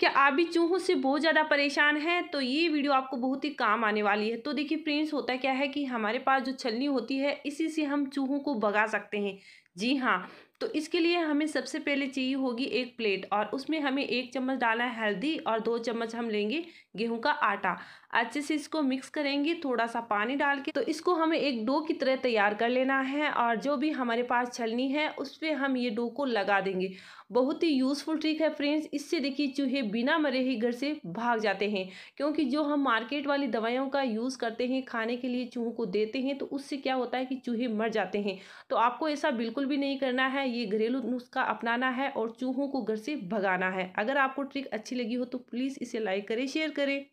क्या आप भी चूहों से बहुत ज़्यादा परेशान हैं तो ये वीडियो आपको बहुत ही काम आने वाली है तो देखिए फ्रेंड्स होता क्या है कि हमारे पास जो छलनी होती है इसी से हम चूहों को भगा सकते हैं जी हाँ तो इसके लिए हमें सबसे पहले चाहिए होगी एक प्लेट और उसमें हमें एक चम्मच डालना है हल्दी और दो चम्मच हम लेंगे गेहूं का आटा अच्छे से इसको मिक्स करेंगे थोड़ा सा पानी डाल के तो इसको हमें एक डो की तरह तैयार कर लेना है और जो भी हमारे पास छलनी है उस पर हम ये डो को लगा देंगे बहुत ही यूज़फुल ट्रिक है फ्रेंड्स इससे देखिए चूहे बिना मरे ही घर से भाग जाते हैं क्योंकि जो हम मार्केट वाली दवाइयों का यूज़ करते हैं खाने के लिए चूहों को देते हैं तो उससे क्या होता है कि चूहे मर जाते हैं तो आपको ऐसा बिल्कुल भी नहीं करना है ये घरेलू नुस्खा अपनाना है और चूहों को घर से भगाना है अगर आपको ट्रिक अच्छी लगी हो तो प्लीज़ इसे लाइक करें शेयर करें